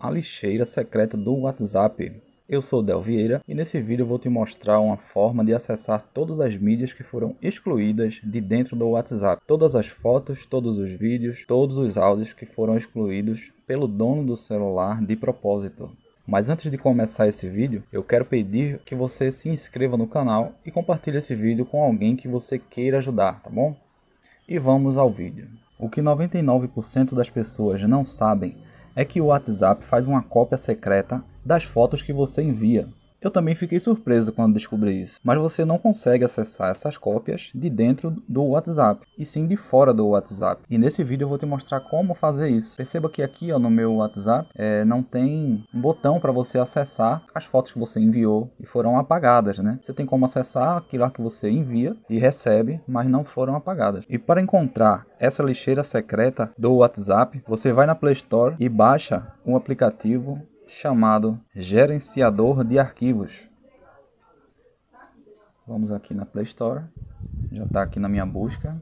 a lixeira secreta do WhatsApp. Eu sou Del Vieira e nesse vídeo vou te mostrar uma forma de acessar todas as mídias que foram excluídas de dentro do WhatsApp. Todas as fotos, todos os vídeos, todos os áudios que foram excluídos pelo dono do celular de propósito. Mas antes de começar esse vídeo, eu quero pedir que você se inscreva no canal e compartilhe esse vídeo com alguém que você queira ajudar, tá bom? E vamos ao vídeo. O que 99% das pessoas não sabem é que o WhatsApp faz uma cópia secreta das fotos que você envia eu também fiquei surpreso quando descobri isso, mas você não consegue acessar essas cópias de dentro do WhatsApp, e sim de fora do WhatsApp. E nesse vídeo eu vou te mostrar como fazer isso. Perceba que aqui ó, no meu WhatsApp é, não tem um botão para você acessar as fotos que você enviou e foram apagadas, né? Você tem como acessar aquilo que você envia e recebe, mas não foram apagadas. E para encontrar essa lixeira secreta do WhatsApp, você vai na Play Store e baixa um aplicativo chamado gerenciador de arquivos. Vamos aqui na Play Store, já está aqui na minha busca.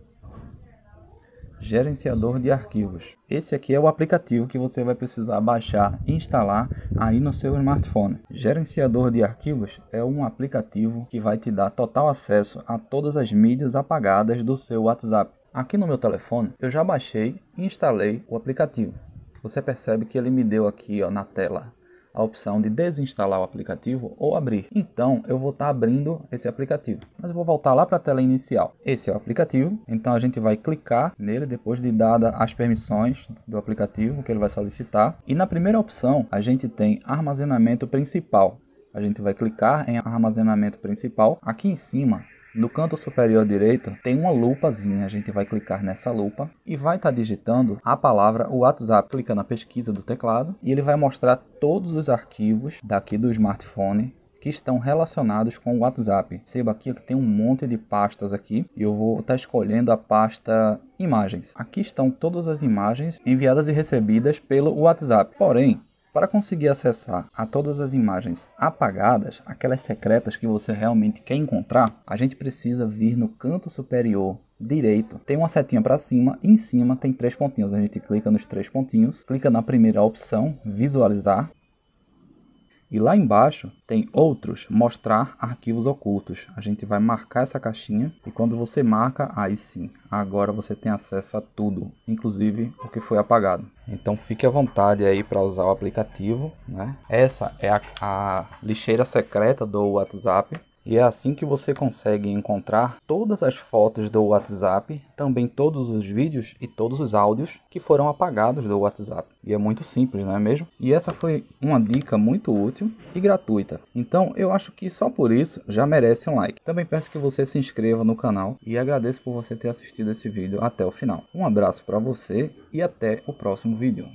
Gerenciador de arquivos. Esse aqui é o aplicativo que você vai precisar baixar e instalar aí no seu smartphone. Gerenciador de arquivos é um aplicativo que vai te dar total acesso a todas as mídias apagadas do seu WhatsApp. Aqui no meu telefone eu já baixei e instalei o aplicativo. Você percebe que ele me deu aqui ó, na tela a opção de desinstalar o aplicativo ou abrir. Então eu vou estar tá abrindo esse aplicativo. Mas eu vou voltar lá para a tela inicial. Esse é o aplicativo, então a gente vai clicar nele depois de dada as permissões do aplicativo que ele vai solicitar. E na primeira opção a gente tem armazenamento principal. A gente vai clicar em armazenamento principal. Aqui em cima no canto superior direito tem uma lupazinha, a gente vai clicar nessa lupa e vai estar tá digitando a palavra WhatsApp. Clica na pesquisa do teclado e ele vai mostrar todos os arquivos daqui do smartphone que estão relacionados com o WhatsApp. Perceba aqui que tem um monte de pastas aqui. Eu vou estar tá escolhendo a pasta imagens. Aqui estão todas as imagens enviadas e recebidas pelo WhatsApp. Porém, para conseguir acessar a todas as imagens apagadas, aquelas secretas que você realmente quer encontrar, a gente precisa vir no canto superior direito, tem uma setinha para cima e em cima tem três pontinhos. A gente clica nos três pontinhos, clica na primeira opção, visualizar, e lá embaixo tem outros, mostrar arquivos ocultos. A gente vai marcar essa caixinha e quando você marca, aí sim, agora você tem acesso a tudo, inclusive o que foi apagado. Então fique à vontade aí para usar o aplicativo, né? Essa é a, a lixeira secreta do WhatsApp e é assim que você consegue encontrar todas as fotos do WhatsApp, também todos os vídeos e todos os áudios que foram apagados do WhatsApp. E é muito simples, não é mesmo? E essa foi uma dica muito útil e gratuita. Então eu acho que só por isso já merece um like. Também peço que você se inscreva no canal e agradeço por você ter assistido esse vídeo até o final. Um abraço para você e até o próximo vídeo.